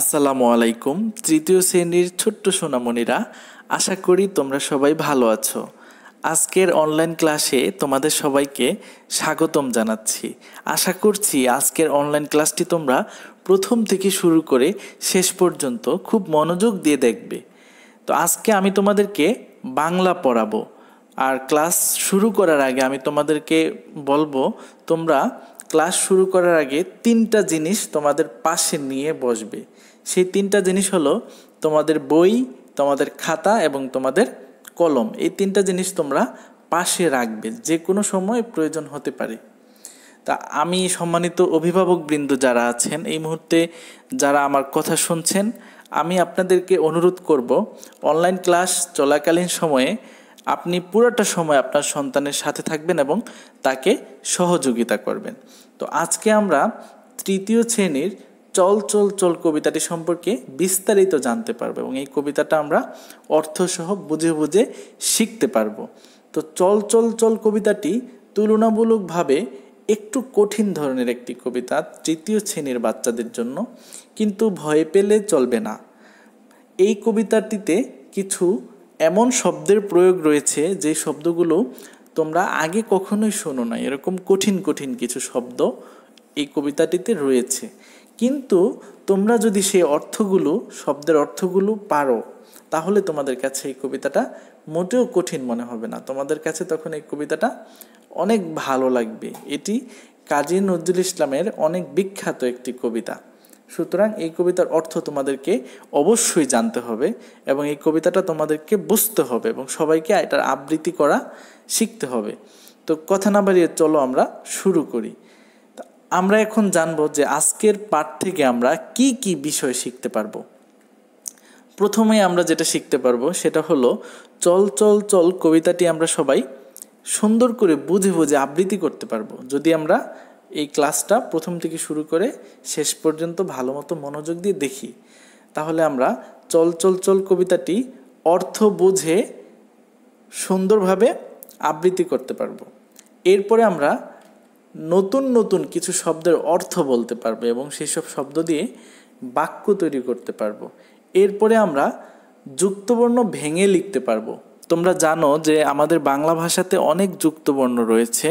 আসসালামু আলাইকুম তৃতীয় শ্রেণীর ছোট্ট সোনামণিরা আশা করি তোমরা সবাই ভালো আছো আজকের অনলাইন ক্লাসে তোমাদের সবাইকে স্বাগতম জানাচ্ছি আশা করছি আজকের অনলাইন ক্লাসটি তোমরা প্রথম থেকে শুরু করে শেষ পর্যন্ত খুব মনোযোগ দিয়ে দেখবে তো আজকে আমি তোমাদেরকে বাংলা পড়াবো আর ক্লাস শুরু করার আগে আমি তোমাদেরকে বলবো তোমরা ক্লাস শুরু করার আগে তিনটা জিনিস তোমাদের পাশে নিয়ে বসবে সেই তিনটা জিনিস হলো তোমাদের বই তোমাদের খাতা এবং তোমাদের কলম এই তিনটা জিনিস তোমরা পাশে রাখবে যে কোনো সময় প্রয়োজন হতে পারে তা আমি সম্মানিত অভিভাবকবৃন্দ যারা আছেন এই মুহূর্তে যারা আমার কথা শুনছেন আমি আপনাদেরকে অনুরোধ করব অনলাইন ক্লাস চলাকালীন সময়ে আপনি পুরোটা সময় আপনার সন্তানের সাথে থাকবেন এবং তাকে সহযোগিতা করবেন তো আজকে আমরা তৃতীয় শ্রেণীর চল চল চল কবিতাটি সম্পর্কে বিস্তারিত জানতে পারবো এবং এই কবিতাটা আমরা অর্থসহ বুঝে বুঝে শিখতে পারবো তো চল চল চল কবিতাটি তুলনামূলকভাবে একটু কঠিন ধরনের একটি কবিতা তৃতীয় শ্রেণীর বাচ্চাদের জন্য কিন্তু ভয় পেলে চলবে না এই কবিতাটিতে কিছু এমন শব্দের প্রয়োগ রয়েছে যে শব্দগুলো তোমরা আগে কখনোই শোনো না এরকম কঠিন কঠিন কিছু শব্দ এই কবিতাটিতে রয়েছে কিন্তু তোমরা যদি সেই অর্থগুলো শব্দের অর্থগুলো পারো তাহলে তোমাদের কাছে এই কবিতাটা মোটেও কঠিন মনে হবে না তোমাদের কাছে তখন এই কবিতাটা অনেক ভালো লাগবে এটি কাজী নজরুল ইসলামের অনেক বিখ্যাত একটি কবিতা সুতরাং এই কবিতার অর্থ তোমাদেরকে অবশ্যই জানতে হবে এবং এই কবিতাটা তোমাদেরকে বুঝতে হবে এবং সবাইকে এটার আবৃত্তি করা শিখতে হবে তো কথা না বাড়িয়ে চলো আমরা শুরু করি আমরা এখন জানব যে আজকের পাঠ থেকে আমরা কি কি বিষয় শিখতে পারবো প্রথমে আমরা যেটা শিখতে পারবো সেটা হলো চল চল চল কবিতাটি আমরা সবাই সুন্দর করে বুঝে বুঝে আবৃত্তি করতে পারবো যদি আমরা এই ক্লাসটা প্রথম থেকে শুরু করে শেষ পর্যন্ত ভালো মতো মনোযোগ দিয়ে দেখি তাহলে আমরা চল চল চল কবিতাটি অর্থ বুঝে সুন্দরভাবে আবৃত্তি করতে পারবো এরপরে আমরা নতুন নতুন কিছু শব্দের অর্থ বলতে পারবো এবং সেই সব শব্দ দিয়ে বাক্য তৈরি করতে পারবো এরপরে আমরা যুক্তবর্ণ ভেঙে লিখতে পারবো তোমরা জানো যে আমাদের বাংলা ভাষাতে অনেক যুক্তবর্ণ রয়েছে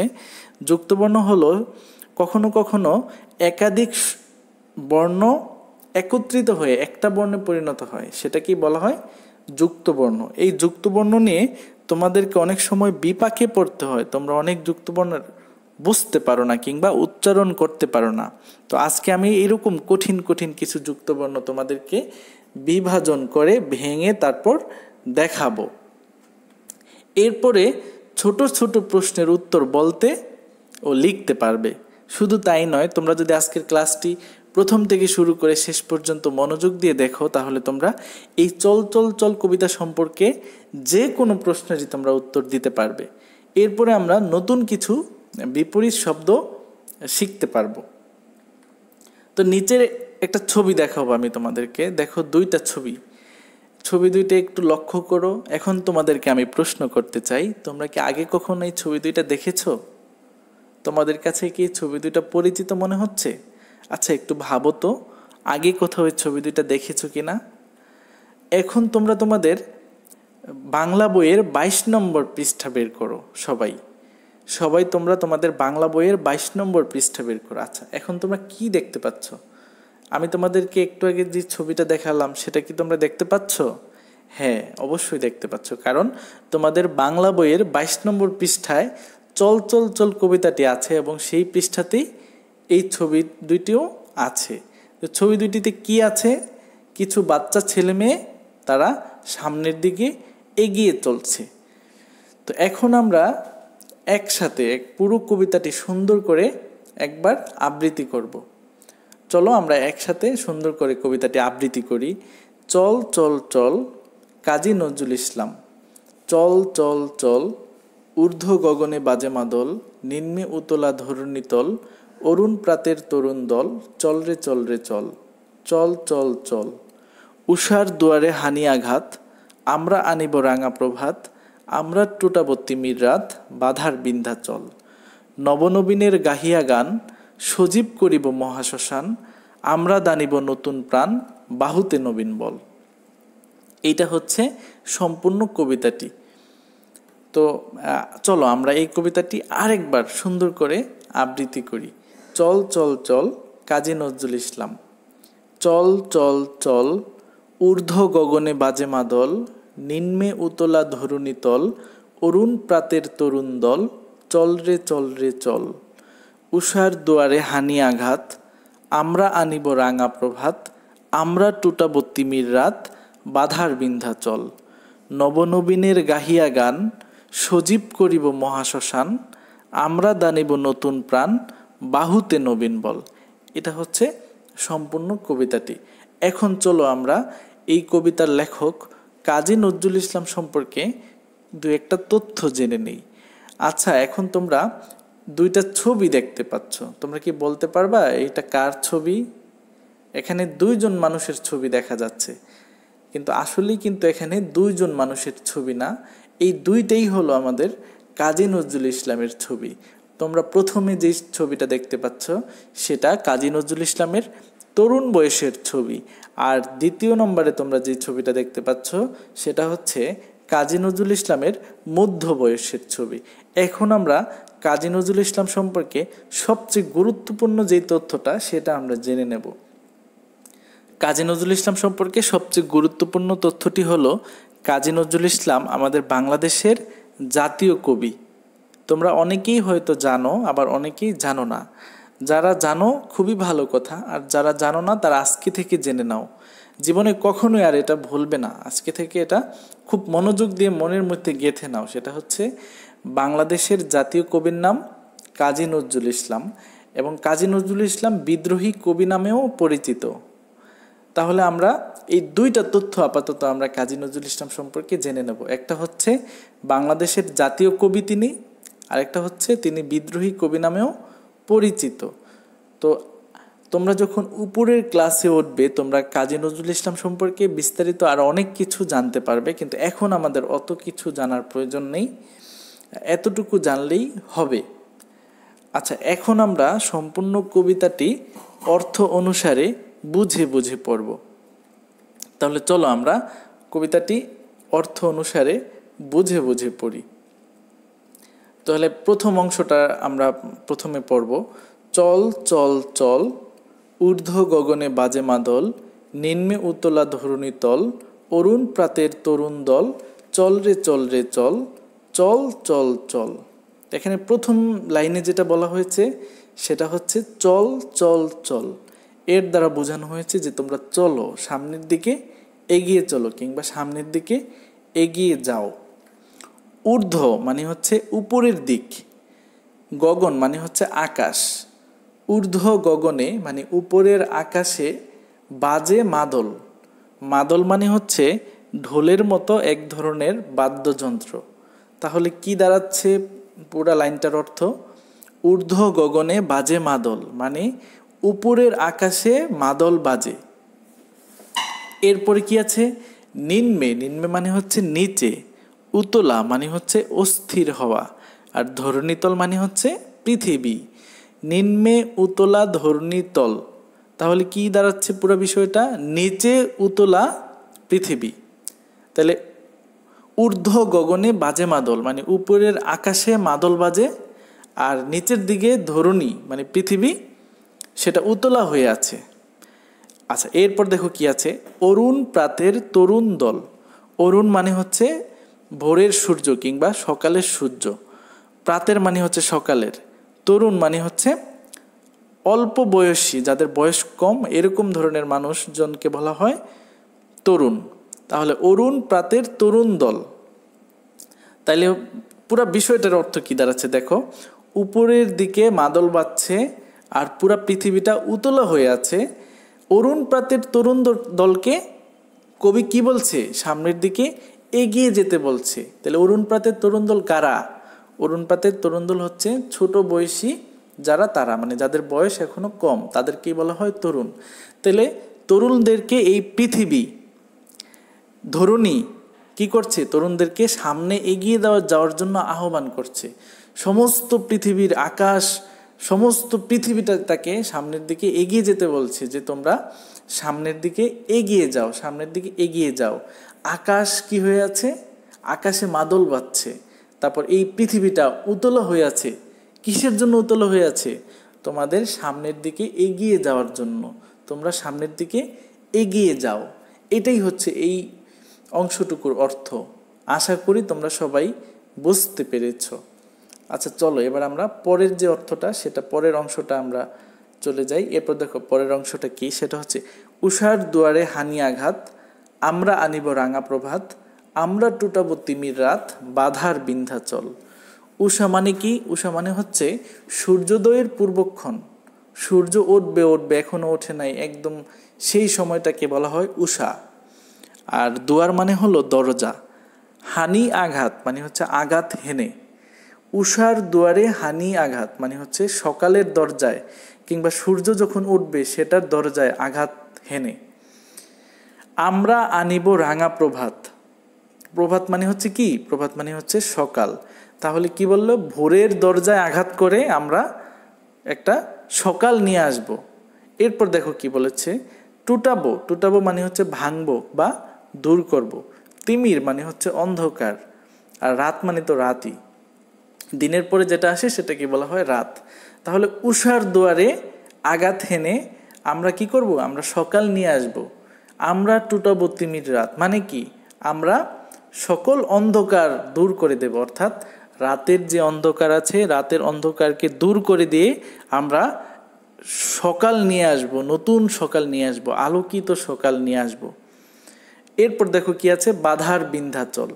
যুক্তবর্ণ হলো কখনো কখনো একাধিক বর্ণ একত্রিত হয়ে একটা বর্ণে পরিণত হয় সেটাকেই বলা হয় যুক্তবর্ণ এই যুক্তবর্ণ নিয়ে তোমাদেরকে অনেক সময় বিপাকে পড়তে হয় তোমরা অনেক যুক্তবর্ণের বুঝতে পারো না কিংবা উচ্চারণ করতে পারো না তো আজকে আমি এরকম কঠিন কঠিন কিছু যুক্তবর্ণ তোমাদেরকে বিভাজন করে ভেঙে তারপর দেখাবো এরপরে ছোট ছোট প্রশ্নের উত্তর বলতে ও লিখতে পারবে শুধু তাই নয় তোমরা যদি আজকের ক্লাসটি প্রথম থেকে শুরু করে শেষ পর্যন্ত মনোযোগ দিয়ে দেখো তাহলে তোমরা এই চল চল চল কবিতা সম্পর্কে যে কোনো প্রশ্নেরই তোমরা উত্তর দিতে পারবে এরপরে আমরা নতুন কিছু বিপরীত শব্দ শিখতে পারবো তো নিচের একটা ছবি দেখাবো আমি তোমাদেরকে দেখো দুইটা ছবি ছবি দুইটা একটু লক্ষ্য করো এখন তোমাদেরকে আমি প্রশ্ন করতে চাই তোমরা কি আগে কখনো এই ছবি দুইটা দেখেছ তোমাদের কাছে কি ছবি দুইটা পরিচিত মনে হচ্ছে আচ্ছা একটু ভাবো তো আগে কোথাও এই ছবি দুইটা দেখেছো কি না এখন তোমরা তোমাদের বাংলা বইয়ের বাইশ নম্বর পৃষ্ঠা বের করো সবাই সবাই তোমরা তোমাদের বাংলা বইয়ের বাইশ নম্বর পৃষ্ঠা বের করো আচ্ছা এখন তোমরা কি দেখতে পাচ্ছ আমি তোমাদেরকে একটু আগে যে ছবিটা দেখালাম সেটা কি তোমরা দেখতে পাচ্ছ হ্যাঁ অবশ্যই দেখতে পাচ্ছ কারণ তোমাদের বাংলা বইয়ের বাইশ নম্বর পৃষ্ঠায় চল চল চল কবিতাটি আছে এবং সেই পৃষ্ঠাতেই এই ছবি দুইটিও আছে তো ছবি দুইটিতে কি আছে কিছু বাচ্চা ছেলে মেয়ে তারা সামনের দিকে এগিয়ে চলছে তো এখন আমরা একসাথে এক পুরো কবিতাটি সুন্দর করে একবার আবৃত্তি করব চলো আমরা একসাথে সুন্দর করে কবিতাটি আবৃত্তি করি চল চল চল কাজী নজরুল ইসলাম চল চল চল ঊর্ধ্ব গগনে বাজে মাদল নিম্নে উতলা ধরণীতল অরুণ প্রাতের তরুণ দল চল রে চল রে চল চল চল চল উষার দুয়ারে হানি আঘাত আমরা আনিব রাঙা প্রভাত আমরা টুটাবর্তী রাত বাধার বিন্ধাচল নবনবীনের গাহিয়া গান সজীব করিব মহাশ্মশান আমরা দানিব নতুন প্রাণ বাহুতে নবীন বল এইটা হচ্ছে সম্পূর্ণ কবিতাটি তো চলো আমরা এই কবিতাটি আরেকবার সুন্দর করে আবৃত্তি করি চল চল চল কাজী নজরুল ইসলাম চল চল চল ঊর্ধ্ব গগনে বাজে মাদল নিম্নে উতলা ধরণী তল অরুণ প্রাতের তরুণ দল চল রে চল রে চল উষার দুয়ারে হানি আঘাত আমরা আনিব রাঙা প্রভাত আমরা টুটাব তিমির রাত বাধার চল নবনবীনের গাহিয়া গান সজীব করিব মহাশ্মশান আমরা দানিব নতুন প্রাণ বাহুতে নবীন বল এটা হচ্ছে সম্পূর্ণ কবিতাটি এখন চলো আমরা এই কবিতার লেখক কাজী নজরুল ইসলাম সম্পর্কে দু একটা তথ্য জেনে নেই আচ্ছা এখন তোমরা দুইটা ছবি দেখতে পাচ্ছ তোমরা কি বলতে পারবা এটা কার ছবি এখানে দুইজন মানুষের ছবি দেখা যাচ্ছে কিন্তু আসলেই কিন্তু এখানে দুইজন মানুষের ছবি না এই দুইটাই হলো আমাদের কাজী নজরুল ইসলামের ছবি তোমরা প্রথমে যে ছবিটা দেখতে পাচ্ছ সেটা কাজী নজরুল ইসলামের তরুণ বয়সের ছবি আর দ্বিতীয় নম্বরে তোমরা যে ছবিটা দেখতে পাচ্ছ সেটা হচ্ছে কাজী নজরুল ইসলামের মধ্য বয়সের ছবি এখন আমরা কাজী নজরুল ইসলাম সম্পর্কে সবচেয়ে গুরুত্বপূর্ণ যে তথ্যটা সেটা আমরা জেনে নেব কাজী নজরুল ইসলাম সম্পর্কে সবচেয়ে গুরুত্বপূর্ণ তথ্যটি হলো কাজী নজরুল ইসলাম আমাদের বাংলাদেশের জাতীয় কবি তোমরা অনেকেই হয়তো জানো আবার অনেকেই জানো না যারা জানো খুবই ভালো কথা আর যারা জানো না তারা আজকে থেকে জেনে নাও জীবনে কখনোই আর এটা ভুলবে না আজকে থেকে এটা খুব মনোযোগ দিয়ে মনের মধ্যে গেঁথে নাও সেটা হচ্ছে বাংলাদেশের জাতীয় কবির নাম কাজী নজরুল ইসলাম এবং কাজী নজরুল ইসলাম বিদ্রোহী কবি নামেও পরিচিত তাহলে আমরা এই দুইটা তথ্য আপাতত আমরা কাজী নজরুল ইসলাম সম্পর্কে জেনে নেব একটা হচ্ছে বাংলাদেশের জাতীয় কবি তিনি আরেকটা হচ্ছে তিনি বিদ্রোহী কবি নামেও পরিচিত তো তোমরা যখন উপরের ক্লাসে উঠবে তোমরা কাজী নজরুল ইসলাম সম্পর্কে বিস্তারিত আর অনেক কিছু জানতে পারবে কিন্তু এখন আমাদের অত কিছু জানার প্রয়োজন নেই এতটুকু জানলেই হবে আচ্ছা এখন আমরা সম্পূর্ণ কবিতাটি অর্থ অনুসারে বুঝে বুঝে পড়ব তাহলে চলো আমরা কবিতাটি অর্থ অনুসারে বুঝে বুঝে পড়ি তাহলে প্রথম অংশটা আমরা প্রথমে পড়ব চল চল চল ঊর্ধ্ব গগনে বাজে মাদল নিম্নে উতলা ধরণী তল অরুণ প্রাতের তরুণ দল চল রে চল রে চল চল চল চল এখানে প্রথম লাইনে যেটা বলা হয়েছে সেটা হচ্ছে চল চল চল এর দ্বারা বোঝানো হয়েছে যে তোমরা চলো সামনের দিকে এগিয়ে চলো কিংবা সামনের দিকে এগিয়ে যাও ঊর্ধ্ব মানে হচ্ছে উপরের দিক গগন মানে হচ্ছে আকাশ ঊর্ধ্ব গগনে মানে উপরের আকাশে বাজে মাদল মাদল মানে হচ্ছে ঢোলের মতো এক ধরনের বাদ্যযন্ত্র তাহলে কি দাঁড়াচ্ছে পুরা লাইনটার অর্থ ঊর্ধ্ব গগনে বাজে মাদল মানে উপরের আকাশে মাদল বাজে এরপরে কি আছে নিম্নে নিম্নে মানে হচ্ছে নিচে উতলা মানে হচ্ছে অস্থির হওয়া আর ধরণীতল মানে হচ্ছে পৃথিবী নিম্নে উতলা ধরণীতল তাহলে কি দাঁড়াচ্ছে পুরো বিষয়টা নিচে উতলা পৃথিবী তাহলে ঊর্ধ্ব গগনে বাজে মাদল মানে উপরের আকাশে মাদল বাজে আর নিচের দিকে ধরণী মানে পৃথিবী সেটা উতলা হয়ে আছে আচ্ছা এরপর দেখো কি আছে অরুণ প্রাতের তরুণ দল অরুণ মানে হচ্ছে ভোরের সূর্য কিংবা সকালের সূর্য প্রাতের মানে হচ্ছে সকালের তরুণ মানে হচ্ছে অল্প বয়সী যাদের বয়স কম এরকম ধরনের মানুষজনকে বলা হয় তরুণ তাহলে অরুণ প্রাতের তরুণ দল তাইলে পুরা বিষয়টার অর্থ কী দাঁড়াচ্ছে দেখো উপরের দিকে মাদল বাচ্ছে আর পুরা পৃথিবীটা উতলা হয়ে আছে অরুণ প্রাতের তরুণ দলকে কবি কি বলছে সামনের দিকে এগিয়ে যেতে বলছে তাহলে অরুণ প্রাতের তরুণ দল কারা অরুণ প্রাতের তরুণ দল হচ্ছে ছোট বয়সী যারা তারা মানে যাদের বয়স এখনো কম তাদেরকেই বলা হয় তরুণ তাহলে তরুণদেরকে এই পৃথিবী ধরুনী কি করছে তরুণদেরকে সামনে এগিয়ে দেওয়া যাওয়ার জন্য আহ্বান করছে সমস্ত পৃথিবীর আকাশ সমস্ত পৃথিবীটা তাকে সামনের দিকে এগিয়ে যেতে বলছে যে তোমরা সামনের দিকে এগিয়ে যাও সামনের দিকে এগিয়ে যাও আকাশ কি হয়ে আছে আকাশে মাদল বাজছে তারপর এই পৃথিবীটা উতল হয়ে আছে কিসের জন্য উতল হয়ে আছে তোমাদের সামনের দিকে এগিয়ে যাওয়ার জন্য তোমরা সামনের দিকে এগিয়ে যাও এটাই হচ্ছে এই অংশটুকুর অর্থ আশা করি তোমরা সবাই বুঝতে পেরেছ আচ্ছা চলো এবার আমরা পরের যে অর্থটা সেটা পরের অংশটা আমরা চলে যাই এরপর দেখো পরের অংশটা কি সেটা হচ্ছে উষার দুয়ারে হানি আঘাত আমরা আনিব রাঙা প্রভাত আমরা টুটাব তিমির রাত বাধার বিন্ধ্যাচল উষা মানে কি উষা মানে হচ্ছে সূর্যোদয়ের পূর্বক্ষণ সূর্য উঠবে উঠবে এখনও ওঠে নাই একদম সেই সময়টাকে বলা হয় উষা আর দুয়ার মানে হলো দরজা হানি আঘাত মানে হচ্ছে আঘাত হেনে উষার দুয়ারে হানি আঘাত মানে হচ্ছে সকালের দরজায় কিংবা সূর্য যখন উঠবে সেটার দরজায় আঘাত হেনে আমরা আনিব রাঙা প্রভাত প্রভাত মানে হচ্ছে কি প্রভাত মানে হচ্ছে সকাল তাহলে কি বললো ভোরের দরজায় আঘাত করে আমরা একটা সকাল নিয়ে আসব এরপর দেখো কি বলেছে টুটাবো টুটাবো মানে হচ্ছে ভাঙবো বা দূর করব। তিমির মানে হচ্ছে অন্ধকার আর রাত মানে তো রাতই দিনের পরে যেটা আসে সেটাকে বলা হয় রাত তাহলে উষার দুয়ারে আঘাত হেনে আমরা কি করব আমরা সকাল নিয়ে আসবো আমরা টুটাব তিমির রাত মানে কি আমরা সকল অন্ধকার দূর করে দেব অর্থাৎ রাতের যে অন্ধকার আছে রাতের অন্ধকারকে দূর করে দিয়ে আমরা সকাল নিয়ে আসব নতুন সকাল নিয়ে আসব আলোকিত সকাল নিয়ে আসব এরপর দেখো কি আছে বাধার বিন্ধ্যাচল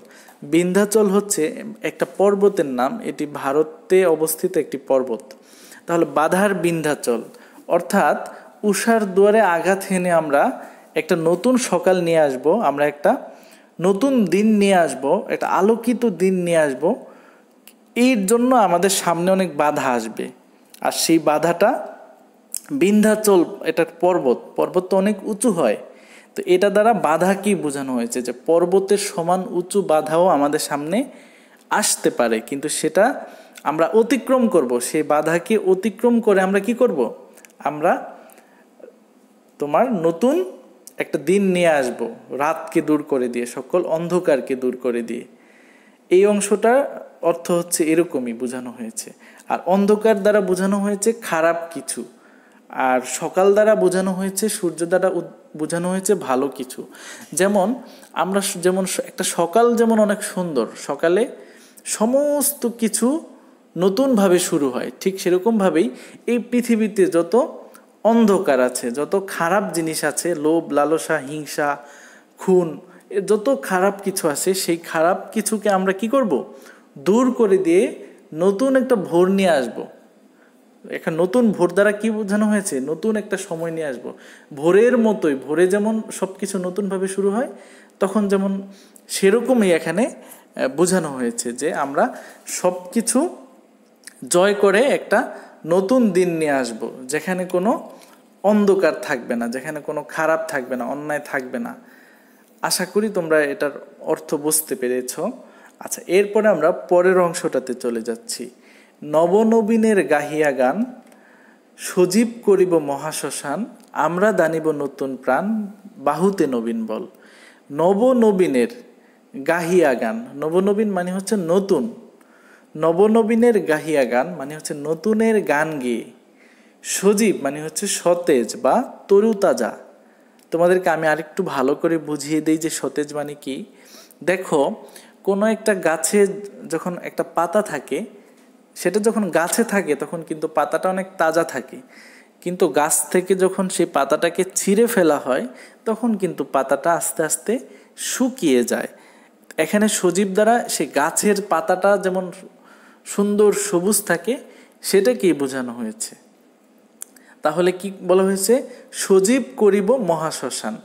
বিন্ধ্যাচল হচ্ছে একটা পর্বতের নাম এটি ভারতে অবস্থিত একটি পর্বত তাহলে বাধার বিন্ধ্যাচল অর্থাৎ উষার দুয়ারে আঘাত হেনে আমরা একটা নতুন সকাল নিয়ে আসব আমরা একটা নতুন দিন নিয়ে আসব একটা আলোকিত দিন নিয়ে আসব এর জন্য আমাদের সামনে অনেক বাধা আসবে আর সেই বাধাটা বিন্ধ্যাচল এটা পর্বত পর্বত তো অনেক উঁচু হয় তো এটা দ্বারা বাধা কি বোঝানো হয়েছে যে পর্বতের সমান উঁচু বাধাও আমাদের সামনে আসতে পারে কিন্তু সেটা আমরা অতিক্রম করব সেই বাধাকে অতিক্রম করে আমরা কি করব আমরা তোমার নতুন একটা দিন নিয়ে আসব রাতকে দূর করে দিয়ে সকল অন্ধকারকে দূর করে দিয়ে এই অংশটা অর্থ হচ্ছে এরকমই বোঝানো হয়েছে আর অন্ধকার দ্বারা বোঝানো হয়েছে খারাপ কিছু আর সকাল দ্বারা বোঝানো হয়েছে সূর্য দ্বারা বোঝানো হয়েছে ভালো কিছু যেমন আমরা যেমন একটা সকাল যেমন অনেক সুন্দর সকালে সমস্ত কিছু নতুনভাবে শুরু হয় ঠিক সেরকমভাবেই এই পৃথিবীতে যত অন্ধকার আছে যত খারাপ জিনিস আছে লোভ লালসা হিংসা খুন যত খারাপ কিছু আছে সেই খারাপ কিছুকে আমরা কি করব দূর করে দিয়ে নতুন একটা ভোর নিয়ে আসব একটা নতুন ভোর দ্বারা কি বোঝানো হয়েছে নতুন একটা সময় নিয়ে আসব ভোরের মতোই ভোরে যেমন সব কিছু নতুনভাবে শুরু হয় তখন যেমন সেরকমই এখানে বোঝানো হয়েছে যে আমরা সব কিছু জয় করে একটা নতুন দিন নিয়ে আসব যেখানে কোনো অন্ধকার থাকবে না যেখানে কোনো খারাপ থাকবে না অন্যায় থাকবে না আশা করি তোমরা এটার অর্থ বুঝতে পেরেছ আচ্ছা এরপরে আমরা পরের অংশটাতে চলে যাচ্ছি নবনবীনের গাহিয়া গান সজীব করিব মহাশ্মশান আমরা দানিব নতুন প্রাণ বাহুতে নবীন বল নবনবীনের গাহিয়া গান নবনবীন মানে হচ্ছে নতুন নবনবীনের গাহিয়া গান মানে হচ্ছে নতুনের গান গেয়ে সজীব মানে হচ্ছে সতেজ বা তরুতাজা তোমাদেরকে আমি আরেকটু ভালো করে বুঝিয়ে দিই যে সতেজ মানে কি দেখো কোনো একটা গাছে যখন একটা পাতা থাকে সেটা যখন গাছে থাকে তখন কিন্তু পাতাটা অনেক তাজা থাকে কিন্তু গাছ থেকে যখন সেই পাতাটাকে ছিঁড়ে ফেলা হয় তখন কিন্তু পাতাটা আস্তে আস্তে শুকিয়ে যায় এখানে সজীব দ্বারা সে গাছের পাতাটা যেমন সুন্দর সবুজ থাকে সেটাকেই বোঝানো হয়েছে তাহলে কি বলা হয়েছে সজীব করিব মহাশ্মশান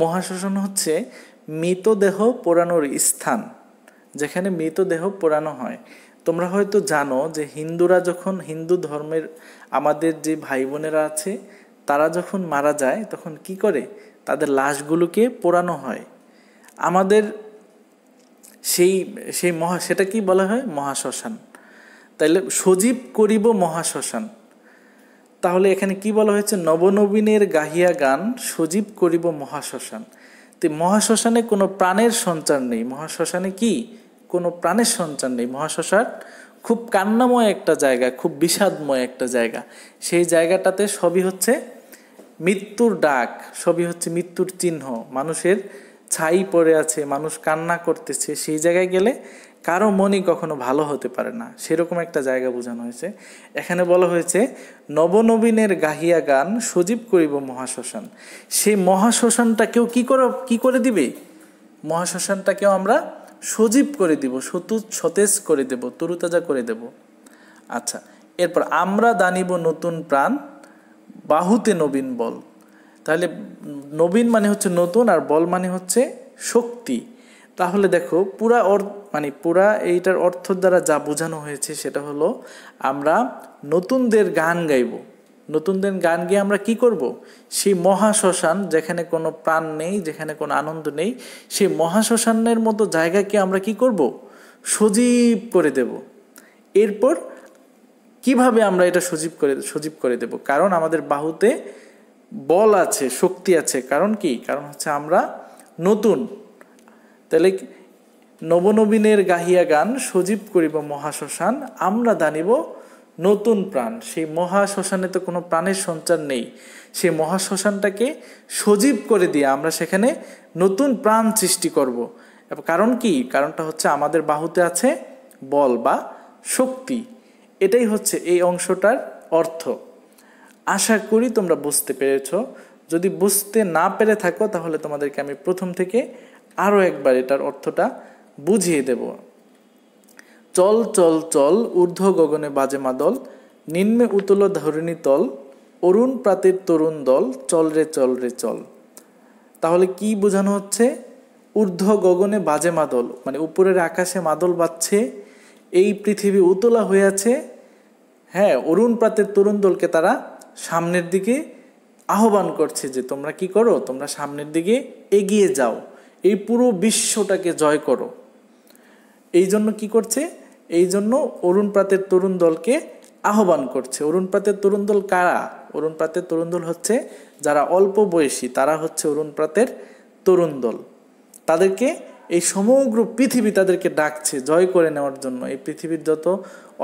মহাশ্মশান হচ্ছে মৃতদেহ পোড়ানোর স্থান যেখানে মৃতদেহ পোড়ানো হয় তোমরা হয়তো জানো যে হিন্দুরা যখন হিন্দু ধর্মের আমাদের যে ভাই বোনেরা আছে তারা যখন মারা যায় তখন কি করে তাদের লাশগুলোকে পোড়ানো হয় আমাদের সেই সেই মহা সেটা কি বলা হয় মহাশ্মশান তাইলে সজীব করিব মহাশ্মশান তাহলে এখানে কি বলা হয়েছে নবনবীনের গাহিয়া গান সজীব করিব মহাশ্মশান তো মহাশ্মশানে কোনো প্রাণের সঞ্চার নেই মহাশ্মশানে কি কোনো প্রাণের সঞ্চার নেই মহাশ্মশান খুব কান্নাময় একটা জায়গা খুব বিষাদময় একটা জায়গা সেই জায়গাটাতে সবই হচ্ছে মৃত্যুর ডাক সবই হচ্ছে মৃত্যুর চিহ্ন মানুষের ছাই পড়ে আছে মানুষ কান্না করতেছে সেই জায়গায় গেলে কারো মনই কখনো ভালো হতে পারে না সেরকম একটা জায়গা বোঝানো হয়েছে এখানে বলা হয়েছে নবনবীনের গাহিয়া গান সজীব করিব মহাশ্মশান সেই কেউ কি করে কি করে দিবে মহাশ্মশানটাকেও আমরা সজীব করে দিব সতু সতেজ করে দেব তরুতাজা করে দেব আচ্ছা এরপর আমরা দানিব নতুন প্রাণ বাহুতে নবীন বল তাহলে নবীন মানে হচ্ছে নতুন আর বল মানে হচ্ছে শক্তি তাহলে দেখো পুরা অর্থ মানে পুরা এইটার অর্থ দ্বারা যা বোঝানো হয়েছে সেটা হলো আমরা নতুনদের গান গাইব নতুনদের গান গিয়ে আমরা কি করব। সেই মহাশ্মশান যেখানে কোনো প্রাণ নেই যেখানে কোনো আনন্দ নেই সেই মহাশ্মশানের মতো জায়গাকে আমরা কি করব। সজীব করে দেব এরপর কিভাবে আমরা এটা সজীব করে সজীব করে দেব কারণ আমাদের বাহুতে বল আছে শক্তি আছে কারণ কি কারণ হচ্ছে আমরা নতুন তাহলে নবনবীনের গাহিয়া গান সজীব করিব মহাশ্মশান আমরা দানিব নতুন প্রাণ সেই মহাশ্মশানে তো কোনো প্রাণের সঞ্চার নেই সেই মহাশ্মশানটাকে সজীব করে দিয়ে আমরা সেখানে নতুন প্রাণ সৃষ্টি করব কারণ কি কারণটা হচ্ছে আমাদের বাহুতে আছে বল বা শক্তি এটাই হচ্ছে এই অংশটার অর্থ আশা করি তোমরা বুঝতে পেরেছ যদি বুঝতে না পেরে থাকো তাহলে তোমাদেরকে আমি প্রথম থেকে আরও একবার এটার অর্থটা বুঝিয়ে দেব চল চল চল ঊর্ধ্ব গগনে বাজে মাদল নিম্নে উতল ধরণী তল অরুণ প্রাতের তরুণ দল চল রে চল রে চল তাহলে কি বোঝানো হচ্ছে ঊর্ধ্ব গগনে বাজে মাদল মানে উপরের আকাশে মাদল বাজছে এই পৃথিবী উতলা হয়ে আছে হ্যাঁ অরুণ প্রাতের তরুণ দলকে তারা সামনের দিকে আহ্বান করছে যে তোমরা কি করো তোমরা সামনের দিকে এগিয়ে যাও এই পুরো বিশ্বটাকে জয় করো এই জন্য কি করছে এই জন্য অরুণ প্রাতের তরুণ দলকে আহ্বান করছে অরুণ প্রাতের তরুণ দল কারা অরুণ প্রাতের তরুণ দল হচ্ছে যারা অল্প বয়সী তারা হচ্ছে অরুণ প্রাতের তরুণ দল তাদেরকে এই সমগ্র পৃথিবী তাদেরকে ডাকছে জয় করে নেওয়ার জন্য এই পৃথিবীর যত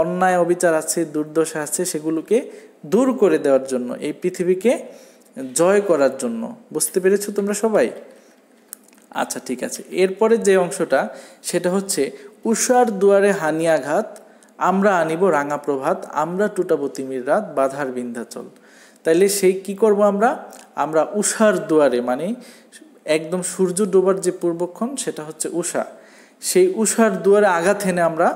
অন্যায় অবিচার আছে দুর্দশা আছে সেগুলোকে দূর করে দেওয়ার জন্য এই পৃথিবীকে জয় করার জন্য বুঝতে পেরেছো তোমরা সবাই আচ্ছা ঠিক আছে এরপরে যে অংশটা সেটা হচ্ছে উষার দুয়ারে হানিয়াঘাত আমরা আনিব রাঙা প্রভাত আমরা টুটাব তিমির রাত বাধার বিন্ধ্যাচল তাইলে সেই কি করব আমরা আমরা উষার দুয়ারে মানে একদম সূর্য ডোবার যে পূর্বক্ষণ সেটা হচ্ছে উষা সেই উষার দুয়ারে আঘাত হেনে আমরা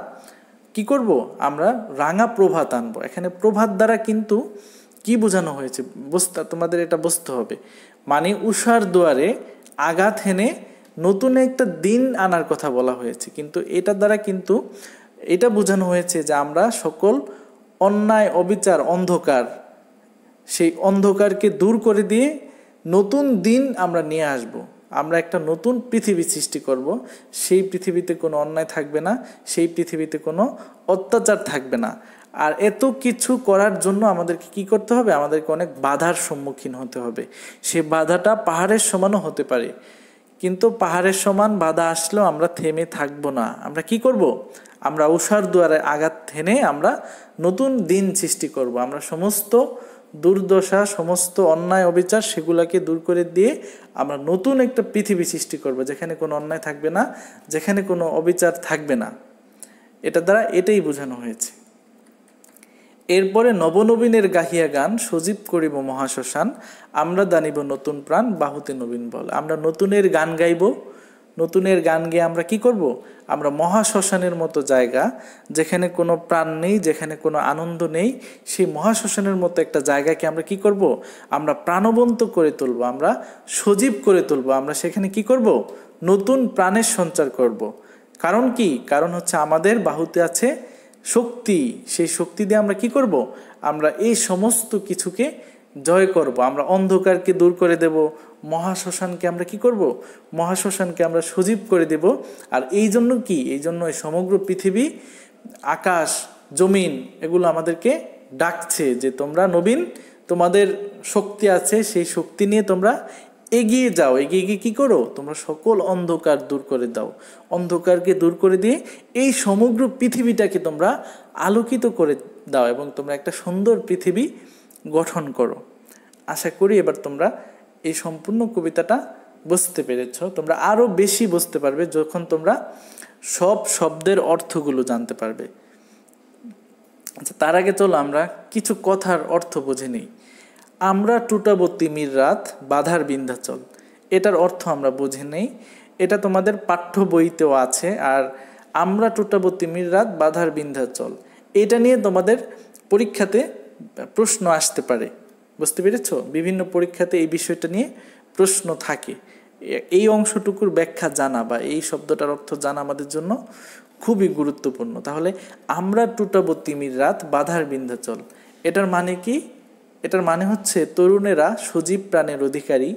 কি করব আমরা রাঙা প্রভাত আনবো এখানে প্রভাত দ্বারা কিন্তু কি বোঝানো হয়েছে বুঝতে তোমাদের এটা বুঝতে হবে মানে উষার দুয়ারে আঘাত হেনে নতুন একটা দিন আনার কথা বলা হয়েছে কিন্তু এটা দ্বারা কিন্তু এটা বোঝানো হয়েছে যে আমরা সকল অন্যায় অবিচার অন্ধকার সেই অন্ধকারকে দূর করে দিয়ে নতুন দিন আমরা নিয়ে আসব আমরা একটা নতুন পৃথিবী সৃষ্টি করব সেই পৃথিবীতে কোনো অন্যায় থাকবে না সেই পৃথিবীতে কোনো অত্যাচার থাকবে না আর এত কিছু করার জন্য আমাদেরকে কি করতে হবে আমাদেরকে অনেক বাধার সম্মুখীন হতে হবে সে বাধাটা পাহাড়ের সমানও হতে পারে কিন্তু পাহাড়ের সমান বাধা আসলেও আমরা থেমে থাকবো না আমরা কি করব। আমরা উষার দুয়ারে আঘাত থেনে আমরা নতুন দিন সৃষ্টি করব। আমরা সমস্ত দুর্দশা সমস্ত অন্যায় অবিচার সেগুলোকে দূর করে দিয়ে আমরা নতুন একটা পৃথিবী সৃষ্টি করব যেখানে কোনো অন্যায় থাকবে না যেখানে কোনো অবিচার থাকবে না এটা দ্বারা এটাই বোঝানো হয়েছে এরপরে নবনবীনের গাহিয়া গান সজীব করিব মহাশ্মশান আমরা দানিব নতুন প্রাণ বাহুতে নবীন বল আমরা নতুনের গান গাইব নতুনের গান গিয়ে আমরা কি করব আমরা মহাশ্মশানের মতো জায়গা যেখানে কোনো প্রাণ নেই যেখানে কোনো আনন্দ নেই সেই মহাশ্মশানের মতো একটা জায়গাকে আমরা কি করব আমরা প্রাণবন্ত করে তুলব আমরা সজীব করে তুলব আমরা সেখানে কি করব নতুন প্রাণের সঞ্চার করব কারণ কি কারণ হচ্ছে আমাদের বাহুতে আছে শক্তি সেই শক্তি দিয়ে আমরা কি করব আমরা এই সমস্ত কিছুকে জয় করব আমরা অন্ধকারকে দূর করে দেব মহাশ্মশানকে আমরা কি করব মহাশ্মশানকে আমরা সজীব করে দেব আর এই জন্য কি এই জন্য এই সমগ্র পৃথিবী আকাশ জমিন এগুলো আমাদেরকে ডাকছে যে তোমরা নবীন তোমাদের শক্তি আছে সেই শক্তি নিয়ে তোমরা এগিয়ে যাও এগিয়ে গিয়ে কী করো তোমরা সকল অন্ধকার দূর করে দাও অন্ধকারকে দূর করে দিয়ে এই সমগ্র পৃথিবীটাকে তোমরা আলোকিত করে দাও এবং তোমরা একটা সুন্দর পৃথিবী গঠন করো আশা করি এবার তোমরা এই সম্পূর্ণ কবিতাটা বুঝতে পেরেছ তোমরা আরও বেশি বুঝতে পারবে যখন তোমরা সব শব্দের অর্থগুলো জানতে পারবে আচ্ছা তার আগে চলো আমরা কিছু কথার অর্থ বুঝে নিই আমরা টুটাবো মির রাত বাধার বিন্ধ্যাচল এটার অর্থ আমরা বুঝে নেই এটা তোমাদের পাঠ্য বইতেও আছে আর আমরা টুটাবো মির রাত বাধার বিন্ধ্যাচল এটা নিয়ে তোমাদের পরীক্ষাতে প্রশ্ন আসতে পারে বুঝতে পেরেছ বিভিন্ন পরীক্ষাতে এই বিষয়টা নিয়ে প্রশ্ন থাকে এই অংশটুকুর ব্যাখ্যা জানা বা এই শব্দটার অর্থ জানা আমাদের জন্য খুবই গুরুত্বপূর্ণ তাহলে আমরা টুটাবো তিমির রাত বাধার বিন্ধ্যাচল এটার মানে কি এটার মানে হচ্ছে তরুণেরা সজীব প্রাণের অধিকারী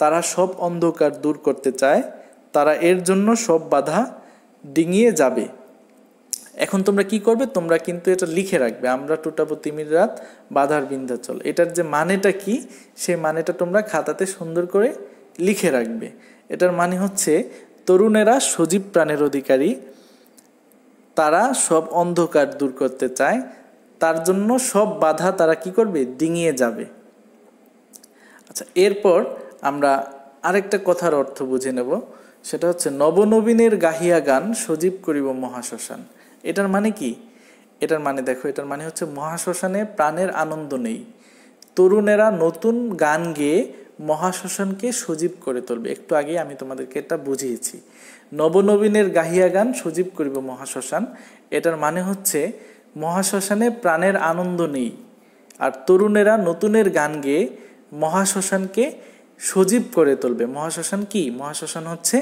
তারা সব অন্ধকার দূর করতে চায় তারা এর জন্য সব বাধা ডিঙিয়ে যাবে এখন তোমরা কি করবে তোমরা কিন্তু এটা লিখে রাখবে আমরা টুটাবো তিমির রাত বাধার বিন্ধ্যাচল এটার যে মানেটা কি সেই মানেটা তোমরা খাতাতে সুন্দর করে লিখে রাখবে এটার মানে হচ্ছে তরুণেরা সজীব প্রাণের অধিকারী তারা সব অন্ধকার দূর করতে চায় তার জন্য সব বাধা তারা কি করবে ডিঙিয়ে যাবে আচ্ছা এরপর আমরা আরেকটা কথার অর্থ বুঝে নেব সেটা হচ্ছে নবনবীনের গাহিয়া গান সজীব করিব মহাশ্মশান এটার মানে কি এটার মানে দেখো এটার মানে হচ্ছে মহাশ্মশানে প্রাণের আনন্দ নেই তরুণেরা নতুন গান গেয়ে মহাশ্মশানকে সজীব করে তুলবে একটু আগে আমি তোমাদেরকে এটা বুঝিয়েছি নবনবীনের গাহিয়া গান সজীব করিব মহাশ্মশান এটার মানে হচ্ছে মহাশ্মশানে প্রাণের আনন্দ নেই আর তরুণেরা নতুনের গান গেয়ে মহাশ্মশানকে সজীব করে তুলবে মহাশ্মশান কি মহাশ্মশান হচ্ছে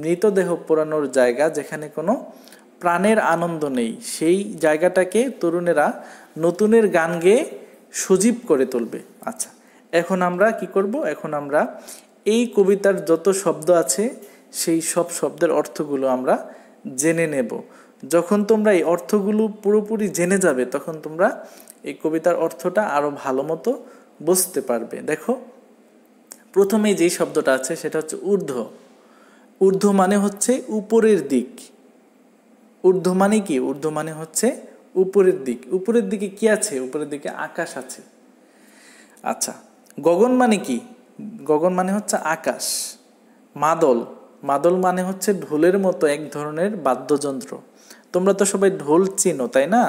মৃতদেহ পোড়ানোর জায়গা যেখানে কোনো প্রাণের আনন্দ নেই সেই জায়গাটাকে তরুণেরা নতুনের গান গেয়ে সজীব করে তুলবে আচ্ছা এখন আমরা কি করব এখন আমরা এই কবিতার যত শব্দ আছে সেই সব শব্দের অর্থগুলো আমরা জেনে নেব যখন তোমরা এই অর্থগুলো পুরোপুরি জেনে যাবে তখন তোমরা এই কবিতার অর্থটা আরও ভালো মতো বুঝতে পারবে দেখো প্রথমেই যেই শব্দটা আছে সেটা হচ্ছে ঊর্ধ্ব ঊর্ধ্ব মানে হচ্ছে উপরের দিক ঊর্ধ্ব মানে কি ঊর্ধ্ব মানে হচ্ছে উপরের দিক উপরের দিকে কি আছে উপরের দিকে আকাশ আছে আচ্ছা গগন মানে কি গগন মানে হচ্ছে আকাশ মাদল মাদল মানে হচ্ছে ঢোলের মতো এক ধরনের বাদ্যযন্ত্র তোমরা তো সবাই ঢোল চিনো তাই না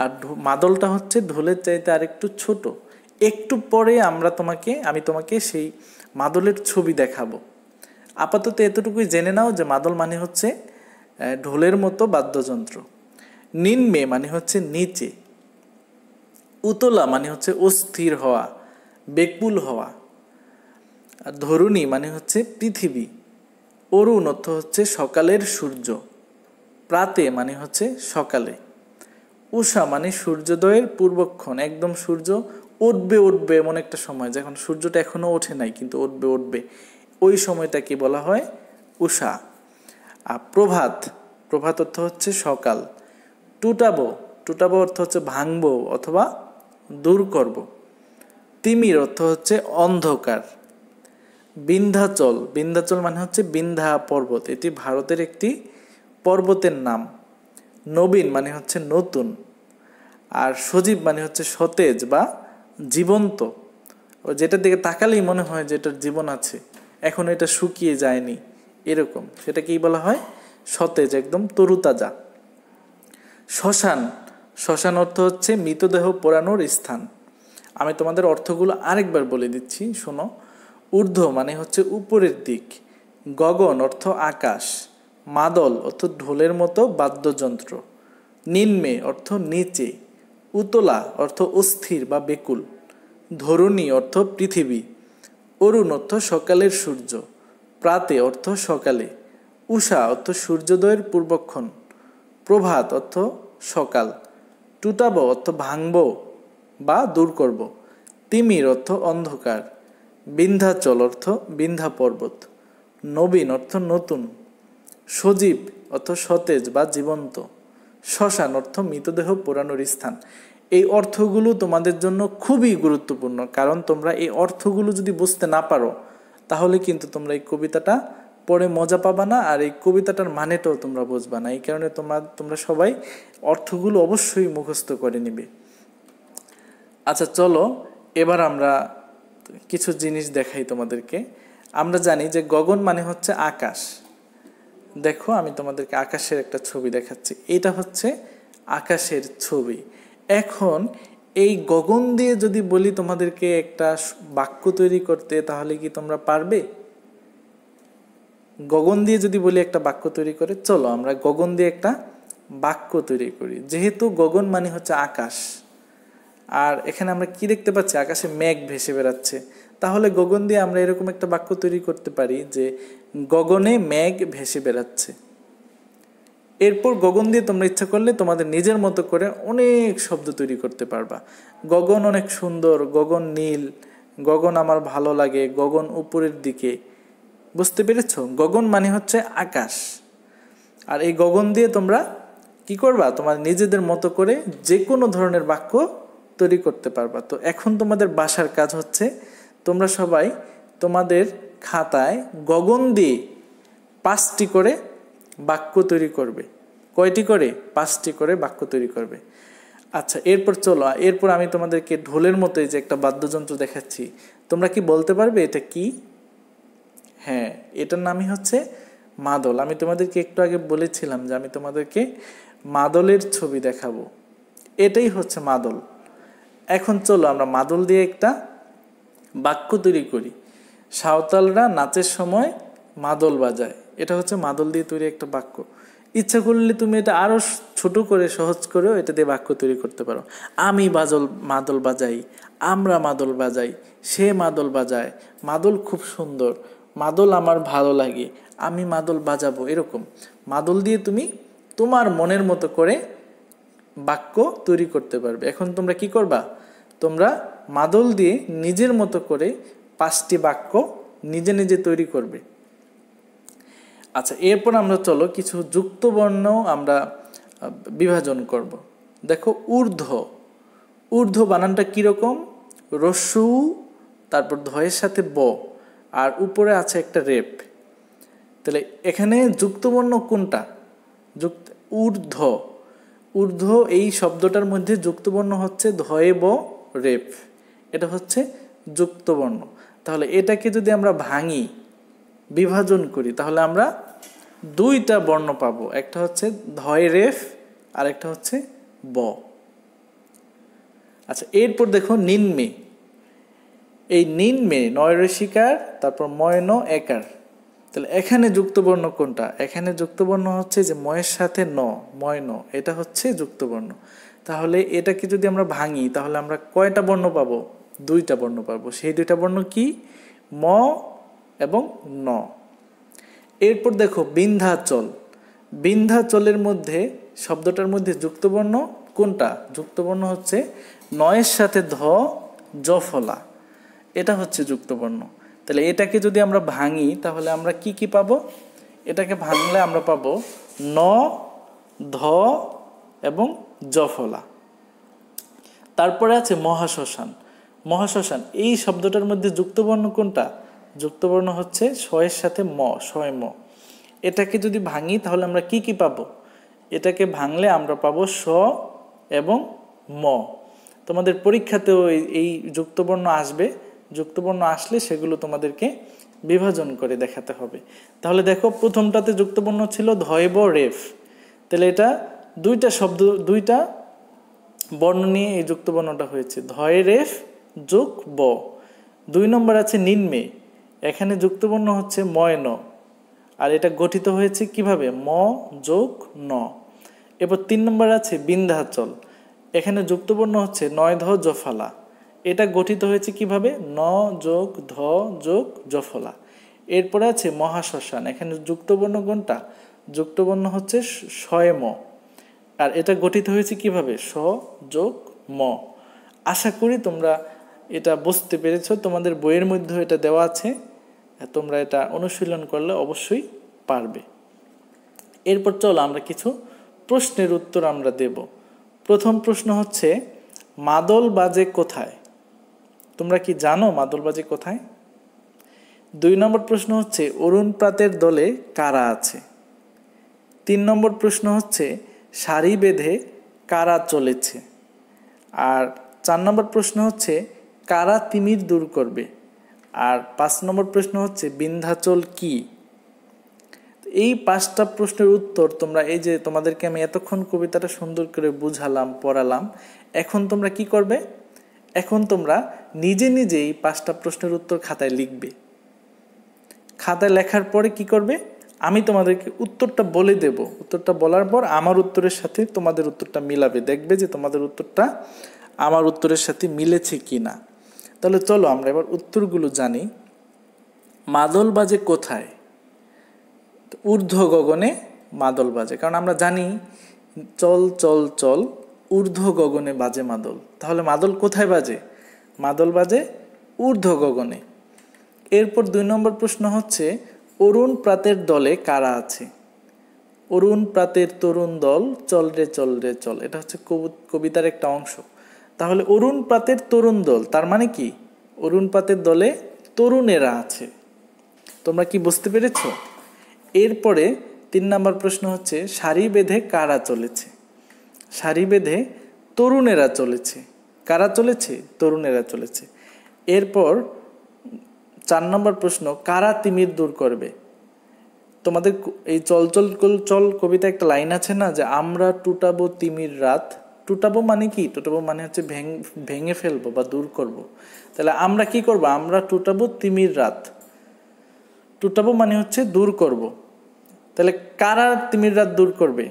আর মাদলটা হচ্ছে ঢোলের চাইতে আর একটু ছোট একটু পরে আমরা তোমাকে আমি তোমাকে সেই মাদলের ছবি দেখাবো আপাতত এতটুকুই জেনে নাও যে মাদল মানে হচ্ছে ঢোলের মতো বাদ্যযন্ত্র নিম্নে মানে হচ্ছে নিচে উতলা মানে হচ্ছে অস্থির হওয়া বেকুল হওয়া ধরুণী মানে হচ্ছে পৃথিবী অরুণ অর্থ হচ্ছে সকালের সূর্য প্রাতে মানে হচ্ছে সকালে উষা মানে সূর্যোদয়ের পূর্বক্ষণ একদম সূর্য উঠবে উঠবে এমন একটা সময় যখন সূর্যটা এখনও ওঠে নাই কিন্তু উঠবে উঠবে ওই সময়টাকে বলা হয় উষা আর প্রভাত প্রভাত অর্থ হচ্ছে সকাল টুটাবো টুটাবো অর্থ হচ্ছে ভাঙবো অথবা দূর করব তিমির অর্থ হচ্ছে অন্ধকার বিন্ধ্যাচল বিন্ধ্যাচল মানে হচ্ছে বিন্ধ্যা পর্বত এটি ভারতের একটি পর্বতের নাম নবীন মানে হচ্ছে নতুন আর সজীব মানে হচ্ছে সতেজ বা জীবন্ত ও যেটার দিকে তাকালেই মনে হয় যে এটার জীবন আছে এখন এটা শুকিয়ে যায়নি এরকম সেটাকেই বলা হয় সতেজ একদম তরুতাজা শ্মশান শ্মশান অর্থ হচ্ছে মৃতদেহ পোড়ানোর স্থান আমি তোমাদের অর্থগুলো আরেকবার বলে দিচ্ছি শোনো ঊর্ধ্ব মানে হচ্ছে উপরের দিক গগন অর্থ আকাশ মাদল অর্থ ঢোলের মতো বাদ্যযন্ত্র নিম্নে অর্থ নিচে উতলা অর্থ অস্থির বা বেকুল ধরুণী অর্থ পৃথিবী অরুণ অর্থ সকালের সূর্য প্রাতে অর্থ সকালে উষা অর্থ সূর্যোদয়ের পূর্বক্ষণ প্রভাত অর্থ সকাল টুটাব অর্থ ভাঙব বা দূর করব তিমির অর্থ অন্ধকার বিন্ধ্যাচল অর্থ বিন্ধ্যা পর্বত নবীন অর্থ নতুন সজীব অর্থ সতেজ বা জীবন্ত শ্মশান অর্থ মৃতদেহ পোড়ানোর স্থান এই অর্থগুলো তোমাদের জন্য খুবই গুরুত্বপূর্ণ কারণ তোমরা এই অর্থগুলো যদি বুঝতে না পারো তাহলে কিন্তু তোমরা এই কবিতাটা পরে মজা পাবা না আর এই কবিতাটার মানেটাও তোমরা বুঝবা না এই কারণে তোমরা তোমরা সবাই অর্থগুলো অবশ্যই মুখস্থ করে নিবে আচ্ছা চলো এবার আমরা কিছু জিনিস দেখাই তোমাদেরকে আমরা জানি যে গগন মানে হচ্ছে আকাশ দেখো আমি তোমাদেরকে আকাশের একটা ছবি দেখাচ্ছি এটা হচ্ছে আকাশের ছবি এখন এই গগন দিয়ে যদি বলি তোমাদেরকে একটা বাক্য তৈরি করতে তাহলে কি তোমরা পারবে গগন দিয়ে যদি বলি একটা বাক্য তৈরি করে চলো আমরা গগন দিয়ে একটা বাক্য তৈরি করি যেহেতু গগন মানে হচ্ছে আকাশ আর এখানে আমরা কি দেখতে পাচ্ছি আকাশে মেঘ ভেসে বেড়াচ্ছে তাহলে গগন দিয়ে আমরা এরকম একটা বাক্য তৈরি করতে পারি যে গগনে মেঘ ভেসে বেড়াচ্ছে এরপর গগন দিয়ে তোমরা ইচ্ছা করলে তোমাদের নিজের মতো করে অনেক শব্দ তৈরি করতে পারবা গগন অনেক সুন্দর গগন নীল গগন আমার ভালো লাগে গগন উপরের দিকে বুঝতে পেরেছ গগন মানে হচ্ছে আকাশ আর এই গগন দিয়ে তোমরা কি করবা তোমার নিজেদের মতো করে যে কোনো ধরনের বাক্য তৈরি করতে পারবা তো এখন তোমাদের বাসার কাজ হচ্ছে তোমরা সবাই তোমাদের খাতায় গগন দিয়ে পাঁচটি করে বাক্য তৈরি করবে কয়টি করে পাঁচটি করে বাক্য তৈরি করবে আচ্ছা এরপর চলো এরপর আমি তোমাদেরকে ঢোলের মতোই যে একটা বাদ্যযন্ত্র দেখাচ্ছি তোমরা কি বলতে পারবে এটা কি হ্যাঁ এটার নামই হচ্ছে মাদল আমি তোমাদেরকে একটু আগে বলেছিলাম যে আমি তোমাদেরকে মাদলের ছবি দেখাবো এটাই হচ্ছে মাদল এখন চলো আমরা মাদল দিয়ে একটা বাক্য তৈরি করি সাঁওতালরা নাচের সময় মাদল বাজায় এটা হচ্ছে মাদল দিয়ে তৈরি একটা বাক্য ইচ্ছা করলে তুমি এটা আরও ছোট করে সহজ করেও এটা দিয়ে বাক্য তৈরি করতে পারো আমি বাজল মাদল বাজাই আমরা মাদল বাজাই সে মাদল বাজায় মাদল খুব সুন্দর মাদল আমার ভালো লাগে আমি মাদল বাজাবো এরকম মাদল দিয়ে তুমি তোমার মনের মতো করে বাক্য তৈরি করতে পারবে এখন তোমরা কি করবা তোমরা মাদল দিয়ে নিজের মতো করে পাঁচটি বাক্য নিজে নিজে তৈরি করবে আচ্ছা এরপর আমরা চলো কিছু যুক্তবর্ণ আমরা বিভাজন করব। দেখো ঊর্ধ্ব ঊর্ধ্ব বানানটা কীরকম রসু তারপর ধয়ের সাথে ব আর উপরে আছে একটা রেপ তাহলে এখানে যুক্তবর্ণ কোনটা যুক্ত ঊর্ধ্ব ঊর্ধ্ব এই শব্দটার মধ্যে যুক্তবর্ণ হচ্ছে ধয়ে ব রেপ এটা হচ্ছে যুক্তবর্ণ তাহলে এটাকে যদি আমরা ভাঙি বিভাজন করি তাহলে আমরা দুইটা বর্ণ পাব একটা হচ্ছে ধয় রেফ আর একটা হচ্ছে ব আচ্ছা এরপর দেখো নিম্নে এই নিম্নে নয় রেশিকার তারপর ময়ন একার তাহলে এখানে যুক্তবর্ণ কোনটা এখানে যুক্তবর্ণ হচ্ছে যে ময়ের সাথে ন ময়ন এটা হচ্ছে যুক্তবর্ণ তাহলে এটাকে যদি আমরা ভাঙি তাহলে আমরা কয়টা বর্ণ পাবো দুইটা বর্ণ পাবো সেই দুইটা বর্ণ কি ম এবং ন এরপর দেখো বিন্ধ্যাচল বিন্ধ্যাচলের মধ্যে শব্দটার মধ্যে যুক্তবর্ণ কোনটা যুক্তবর্ণ হচ্ছে নয়ের সাথে ধ জফলা এটা হচ্ছে যুক্তবর্ণ তাহলে এটাকে যদি আমরা ভাঙি তাহলে আমরা কি কি পাবো এটাকে ভাঙলে আমরা পাবো ন ধ এবং জফলা তারপরে আছে মহাশ্মশান মহাশ্মশান এই শব্দটার মধ্যে যুক্তবর্ণ কোনটা যুক্তবর্ণ হচ্ছে শয়ের সাথে ম শয় ম এটাকে যদি ভাঙি তাহলে আমরা কি কি পাবো এটাকে ভাঙলে আমরা পাবো স এবং ম তোমাদের পরীক্ষাতেও এই যুক্তবর্ণ আসবে যুক্তবর্ণ আসলে সেগুলো তোমাদেরকে বিভাজন করে দেখাতে হবে তাহলে দেখো প্রথমটাতে যুক্তবর্ণ ছিল ধয়ব রেফ তাহলে এটা দুইটা শব্দ দুইটা বর্ণ নিয়ে এই যুক্তবর্ণটা হয়েছে ধয় রেফ যোগ ব দুই নম্বর আছে নিম্নে এখানে যুক্তবর্ণ হচ্ছে ময়ন আর এটা গঠিত হয়েছে কিভাবে ম যোগ ন এরপর তিন নম্বর আছে বিন্ধাচল এখানে যুক্তবর্ণ হচ্ছে নয় ধ জফালা এটা গঠিত হয়েছে কিভাবে ন যোগ ধ যোগ জফলা এরপরে আছে মহাশ্মশান এখানে যুক্তবর্ণ কোনটা যুক্তবর্ণ হচ্ছে শয় ম আর এটা গঠিত হয়েছে কিভাবে স যোগ ম আশা করি তোমরা এটা বুঝতে পেরেছ তোমাদের বইয়ের মধ্যেও এটা দেওয়া আছে তোমরা এটা অনুশীলন করলে অবশ্যই পারবে এরপর চলো আমরা কিছু প্রশ্নের উত্তর আমরা দেব প্রথম প্রশ্ন হচ্ছে মাদল বাজে কোথায় তোমরা কি জানো মাদল বাজে কোথায় দুই নম্বর প্রশ্ন হচ্ছে অরুণ প্রাতের দলে কারা আছে তিন নম্বর প্রশ্ন হচ্ছে শাড়ি বেঁধে কারা চলেছে আর চার নম্বর প্রশ্ন হচ্ছে কারা তিমির দূর করবে আর পাঁচ নম্বর প্রশ্ন হচ্ছে বিন্ধ্যাচল কি এই পাঁচটা প্রশ্নের উত্তর তোমরা এই যে তোমাদেরকে আমি এতক্ষণ কবিতাটা সুন্দর করে বুঝালাম পড়ালাম এখন তোমরা কি করবে এখন তোমরা নিজে নিজে এই পাঁচটা প্রশ্নের উত্তর খাতায় লিখবে খাতায় লেখার পরে কি করবে আমি তোমাদেরকে উত্তরটা বলে দেব উত্তরটা বলার পর আমার উত্তরের সাথে তোমাদের উত্তরটা মিলাবে দেখবে যে তোমাদের উত্তরটা আমার উত্তরের সাথে মিলেছে কি না তাহলে চলো আমরা এবার উত্তরগুলো জানি মাদল বাজে কোথায় ঊর্ধ্ব গগনে মাদল বাজে কারণ আমরা জানি চল চল চল ঊর্ধ্ব গগনে বাজে মাদল তাহলে মাদল কোথায় বাজে মাদল বাজে ঊর্ধ্ব গগনে এরপর দুই নম্বর প্রশ্ন হচ্ছে অরুণ প্রাতের দলে কারা আছে অরুণ প্রাতের তরুণ দল চল রে চল রে চল এটা হচ্ছে কবিতার একটা অংশ তাহলে অরুণ পাতের তরুণ দল তার মানে কি অরুণ পাতের দলে তরুণেরা আছে তোমরা কি বুঝতে পেরেছ এরপরে তিন নম্বর প্রশ্ন হচ্ছে সারি বেঁধে কারা চলেছে সারি বেঁধে তরুণেরা চলেছে কারা চলেছে তরুণেরা চলেছে এরপর চার নম্বর প্রশ্ন কারা তিমির দূর করবে তোমাদের এই চল চল চল কবিতা একটা লাইন আছে না যে আমরা টুটাবো তিমির রাত টুটাবো মানে কি টুটাবো মানে হচ্ছে ভেঙে ফেলবো বা দূর করব। তাহলে আমরা কি করব আমরা টুটাবো তিমির রাত টুটাবো মানে হচ্ছে দূর করব। তাহলে কারা তিমির রাত দূর করবে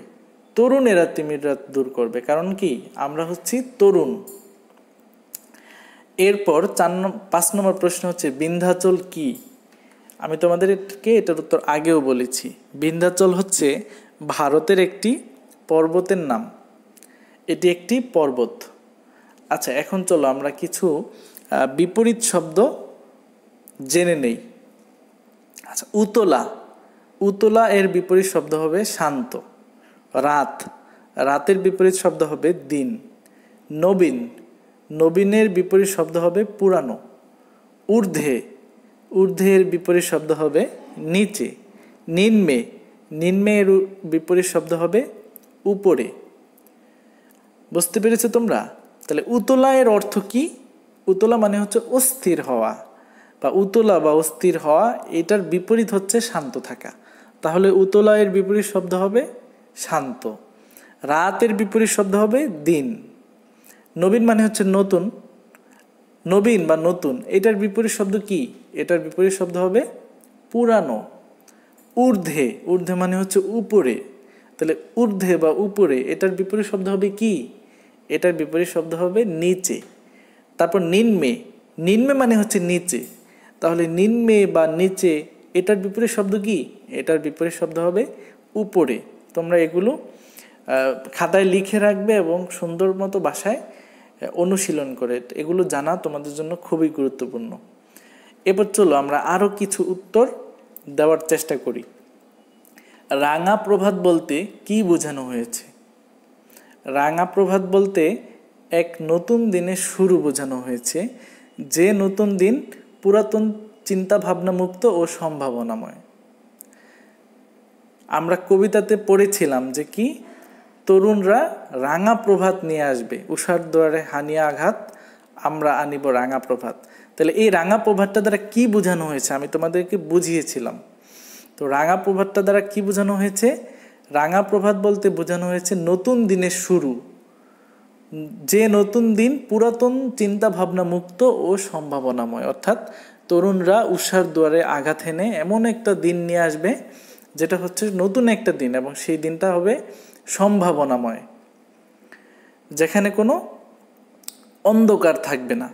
তরুণেরা তিমির রাত দূর করবে কারণ কি আমরা হচ্ছি তরুণ এরপর চার পাঁচ নম্বর প্রশ্ন হচ্ছে বিন্ধ্যাচল কি আমি তোমাদেরকে এটার উত্তর আগেও বলেছি বিন্ধ্যাচল হচ্ছে ভারতের একটি পর্বতের নাম এটি একটি পর্বত আচ্ছা এখন চলো আমরা কিছু বিপরীত শব্দ জেনে নেই আচ্ছা উতলা উতলা এর বিপরীত শব্দ হবে শান্ত রাত রাতের বিপরীত শব্দ হবে দিন নবীন নবীনের বিপরীত শব্দ হবে পুরানো ঊর্ধ্বে ঊর্ধ্বের বিপরীত শব্দ হবে নিচে নিম্নে নিম্নের বিপরীত শব্দ হবে উপরে বুঝতে পেরেছো তোমরা তাহলে উতলা এর অর্থ কি উতলা মানে হচ্ছে অস্থির হওয়া বা উতলা বা অস্থির হওয়া এটার বিপরীত হচ্ছে শান্ত থাকা তাহলে উতলা এর বিপরীত শব্দ হবে শান্ত রাতের বিপরীত শব্দ হবে দিন নবীন মানে হচ্ছে নতুন নবীন বা নতুন এটার বিপরীত শব্দ কি এটার বিপরীত শব্দ হবে পুরানো ঊর্ধ্বে ঊর্ধ্বে মানে হচ্ছে উপরে তাহলে ঊর্ধ্বে বা উপরে এটার বিপরীত শব্দ হবে কি এটার বিপরীত শব্দ হবে নিচে তারপর নিম্নে নিম্নে মানে হচ্ছে নিচে তাহলে নিম্নে বা নিচে এটার বিপরীত শব্দ কি এটার বিপরীত শব্দ হবে উপরে তোমরা এগুলো খাতায় লিখে রাখবে এবং সুন্দর মতো বাসায় অনুশীলন করে এগুলো জানা তোমাদের জন্য খুবই গুরুত্বপূর্ণ এবার চলো আমরা আরও কিছু উত্তর দেওয়ার চেষ্টা করি রাঙা প্রভাত বলতে কি বোঝানো হয়েছে রাঙা প্রভাত বলতে এক নতুন দিনের শুরু বোঝানো হয়েছে যে নতুন দিন পুরাতন মুক্ত ও সম্ভাবনাময় আমরা কবিতাতে পড়েছিলাম যে কি তরুণরা রাঙা প্রভাত নিয়ে আসবে উষার দুয়ারে হানিয়া আঘাত আমরা আনিব রাঙা প্রভাত তাহলে এই রাঙা প্রভাতটা দ্বারা কি বোঝানো হয়েছে আমি তোমাদেরকে বুঝিয়েছিলাম তো রাঙা প্রভাতটা দ্বারা কি বোঝানো হয়েছে রাঙা প্রভাত বলতে বোঝানো হয়েছে নতুন দিনের শুরু যে নতুন দিন পুরাতন চিন্তা ভাবনা মুক্ত ও সম্ভাবনাময় অর্থাৎ তরুণরা উষার দুয়ারে আঘাত এনে এমন একটা দিন নিয়ে আসবে যেটা হচ্ছে নতুন একটা দিন এবং সেই দিনটা হবে সম্ভাবনাময় যেখানে কোনো অন্ধকার থাকবে না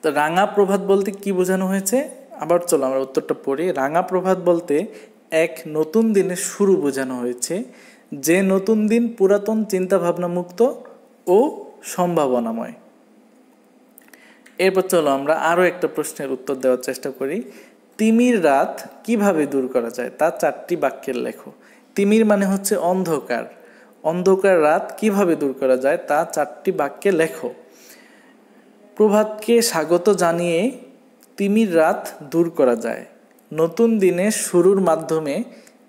তো রাঙা প্রভাত বলতে কি বোঝানো হয়েছে আবার চলো আমরা উত্তরটা পড়ি রাঙা প্রভাত বলতে এক নতুন দিনের শুরু বোঝানো হয়েছে যে নতুন দিন পুরাতন চিন্তাভাবনা মুক্ত ও সম্ভাবনাময় এরপর চলো আমরা আরও একটা প্রশ্নের উত্তর দেওয়ার চেষ্টা করি তিমির রাত কিভাবে দূর করা যায় তা চারটি বাক্যের লেখো তিমির মানে হচ্ছে অন্ধকার অন্ধকার রাত কিভাবে দূর করা যায় তা চারটি বাক্যে লেখো প্রভাতকে স্বাগত জানিয়ে তিমির রাত দূর করা যায় নতুন দিনে শুরুর মাধ্যমে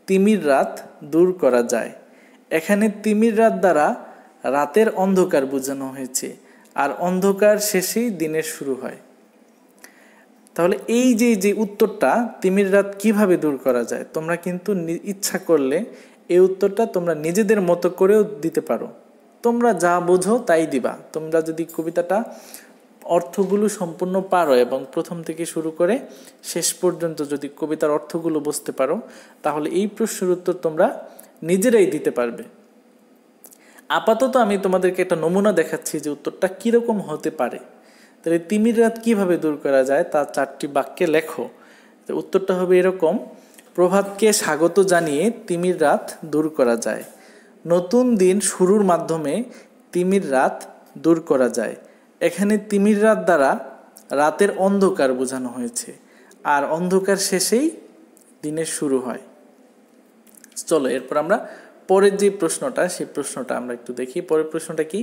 তিমির রাত দূর করা যায় এখানে তিমির রাত দ্বারা রাতের অন্ধকার বোঝানো হয়েছে আর অন্ধকার শেষেই দিনের শুরু হয় তাহলে এই যে যে উত্তরটা তিমির রাত কিভাবে দূর করা যায় তোমরা কিন্তু ইচ্ছা করলে এই উত্তরটা তোমরা নিজেদের মতো করেও দিতে পারো তোমরা যা বোঝো তাই দিবা তোমরা যদি কবিতাটা অর্থগুলো সম্পূর্ণ পারো এবং প্রথম থেকে শুরু করে শেষ পর্যন্ত যদি কবিতার অর্থগুলো বুঝতে পারো তাহলে এই প্রশ্নের উত্তর তোমরা নিজেরাই দিতে পারবে আপাতত আমি তোমাদেরকে একটা নমুনা দেখাচ্ছি যে উত্তরটা কীরকম হতে পারে তাহলে তিমির রাত কীভাবে দূর করা যায় তা চারটি বাক্যে লেখো উত্তরটা হবে এরকম প্রভাতকে স্বাগত জানিয়ে তিমির রাত দূর করা যায় নতুন দিন শুরুর মাধ্যমে তিমির রাত দূর করা যায় এখানে তিমির রাত দ্বারা রাতের অন্ধকার বোঝানো হয়েছে আর অন্ধকার শেষেই দিনের শুরু হয় চলো এরপর আমরা পরের যে প্রশ্নটা সেই প্রশ্নটা আমরা একটু দেখি পরের প্রশ্নটা কি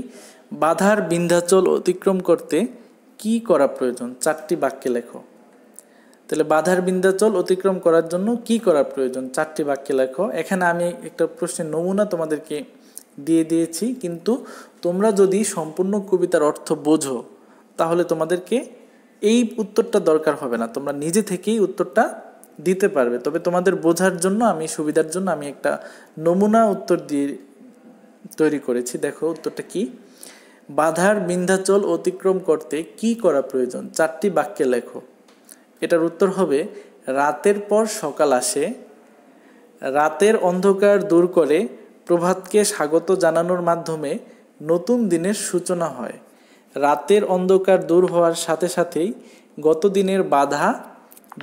বাধার বিন্ধ্যাচল অতিক্রম করতে কি করা প্রয়োজন চারটি বাক্যে লেখো তাহলে বাধার বিন্ধ্যাচল অতিক্রম করার জন্য কি করা প্রয়োজন চারটি বাক্যে লেখো এখানে আমি একটা প্রশ্নের নমুনা তোমাদেরকে দিয়ে দিয়েছি কিন্তু তোমরা যদি সম্পূর্ণ কবিতার অর্থ বোঝো তাহলে তোমাদেরকে এই উত্তরটা দরকার হবে না তোমরা নিজে থেকেই উত্তরটা দিতে পারবে তবে তোমাদের বোঝার জন্য আমি সুবিধার জন্য আমি একটা নমুনা উত্তর দিয়ে তৈরি করেছি দেখো উত্তরটা কি বাধার বিন্ধ্যাচল অতিক্রম করতে কি করা প্রয়োজন চারটি বাক্যে লেখো এটার উত্তর হবে রাতের পর সকাল আসে রাতের অন্ধকার দূর করে প্রভাতকে স্বাগত জানানোর মাধ্যমে নতুন দিনের সূচনা হয় রাতের অন্ধকার দূর হওয়ার সাথে সাথেই গত দিনের বাধা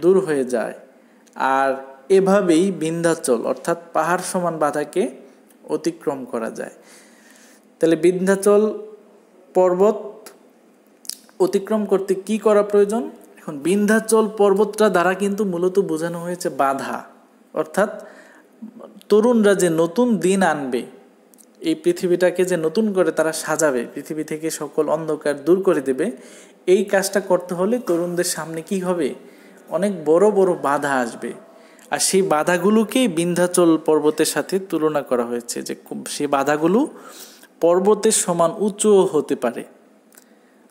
দূর হয়ে যায় আর এভাবেই বিন্ধ্যাচল অর্থাৎ পাহাড় সমান বাধাকে অতিক্রম করা যায় তাহলে বিন্ধ্যাচল পর্বত অতিক্রম করতে কি করা প্রয়োজন এখন বিন্ধ্যাচল পর্বতটা দ্বারা কিন্তু মূলত বোঝানো হয়েছে বাধা অর্থাৎ তরুণরা যে নতুন দিন আনবে এই পৃথিবীটাকে যে নতুন করে তারা সাজাবে পৃথিবী থেকে সকল অন্ধকার দূর করে দেবে এই কাজটা করতে হলে তরুণদের সামনে কি হবে অনেক বড় বড় বাধা আসবে আর সেই বাধাগুলোকেই বিন্ধ্যাচল পর্বতের সাথে তুলনা করা হয়েছে যে সেই বাধাগুলো পর্বতের সমান উঁচুও হতে পারে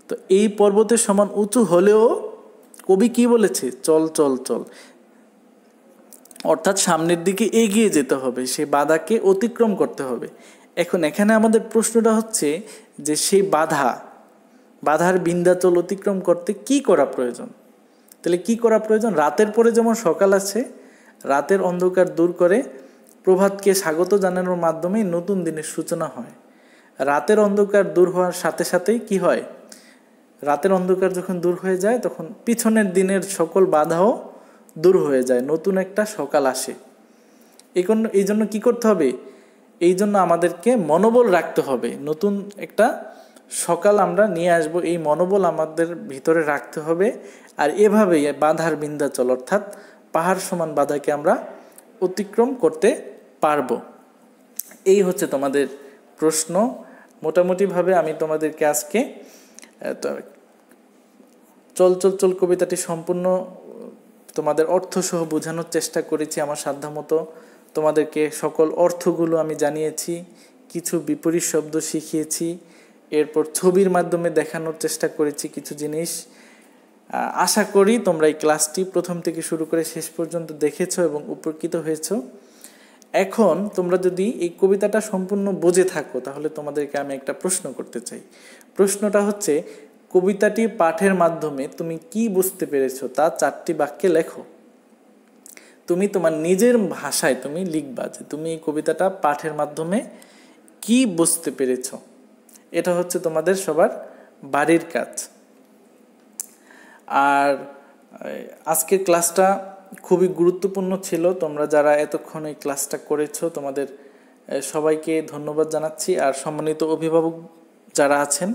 তো এই পর্বতের সমান উঁচু হলেও কবি কি বলেছে চল চল চল অর্থাৎ সামনের দিকে এগিয়ে যেতে হবে সে বাধাকে অতিক্রম করতে হবে এখন এখানে আমাদের প্রশ্নটা হচ্ছে যে সেই বাধা বাধার বিন্দাচল অতিক্রম করতে কি করা প্রয়োজন তাহলে কি করা প্রয়োজন রাতের পরে যেমন সকাল আছে রাতের অন্ধকার দূর করে প্রভাতকে স্বাগত জানানোর মাধ্যমে নতুন দিনের সূচনা হয় রাতের অন্ধকার দূর হওয়ার সাথে সাথেই কি হয় রাতের অন্ধকার যখন দূর হয়ে যায় তখন পিছনের দিনের সকল বাধাও দূর হয়ে যায় নতুন একটা সকাল আসে এই এই জন্য কী করতে হবে এই জন্য আমাদেরকে মনোবল রাখতে হবে নতুন একটা সকাল আমরা নিয়ে আসব এই মনোবল আমাদের ভিতরে রাখতে হবে আর এভাবেই বাধার চল অর্থাৎ পাহাড় সমান বাধাকে আমরা অতিক্রম করতে পারব এই হচ্ছে তোমাদের প্রশ্ন মোটামুটিভাবে আমি তোমাদেরকে আজকে চল চল চল কবিতাটি সম্পূর্ণ তোমাদের অর্থসহ বোঝানোর চেষ্টা করেছি আমার সাধ্যমতো তোমাদেরকে সকল অর্থগুলো আমি জানিয়েছি কিছু বিপরীত শব্দ শিখিয়েছি এরপর ছবির মাধ্যমে দেখানোর চেষ্টা করেছি কিছু জিনিস আশা করি তোমরা এই ক্লাসটি প্রথম থেকে শুরু করে শেষ পর্যন্ত দেখেছ এবং উপকৃত হয়েছ এখন তোমরা যদি এই কবিতাটা সম্পূর্ণ বোঝে থাকো তাহলে তোমাদেরকে আমি একটা প্রশ্ন করতে চাই প্রশ্নটা হচ্ছে কবিতাটি পাঠের মাধ্যমে তুমি কি বুঝতে পেরেছো তা চারটি বাক্যে লেখো তুমি তোমার নিজের ভাষায় তুমি লিখবা যে তুমি এই কবিতাটা পাঠের মাধ্যমে কি বুঝতে পেরেছ এটা হচ্ছে তোমাদের সবার বাড়ির কাজ আর আজকের ক্লাসটা খুবই গুরুত্বপূর্ণ ছিল তোমরা যারা এতক্ষণ এই ক্লাসটা করেছো তোমাদের সবাইকে ধন্যবাদ জানাচ্ছি আর সম্মানিত অভিভাবক যারা আছেন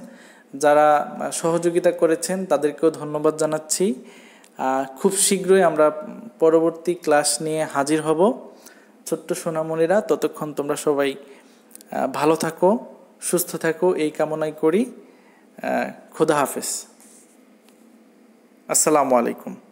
যারা সহযোগিতা করেছেন তাদেরকেও ধন্যবাদ জানাচ্ছি খুব শীঘ্রই আমরা পরবর্তী ক্লাস নিয়ে হাজির হব ছোট্ট সোনামণিরা ততক্ষণ তোমরা সবাই ভালো থাকো সুস্থ থাকো এই কামনাই করি খোদা হাফেজ আসসালামু আলাইকুম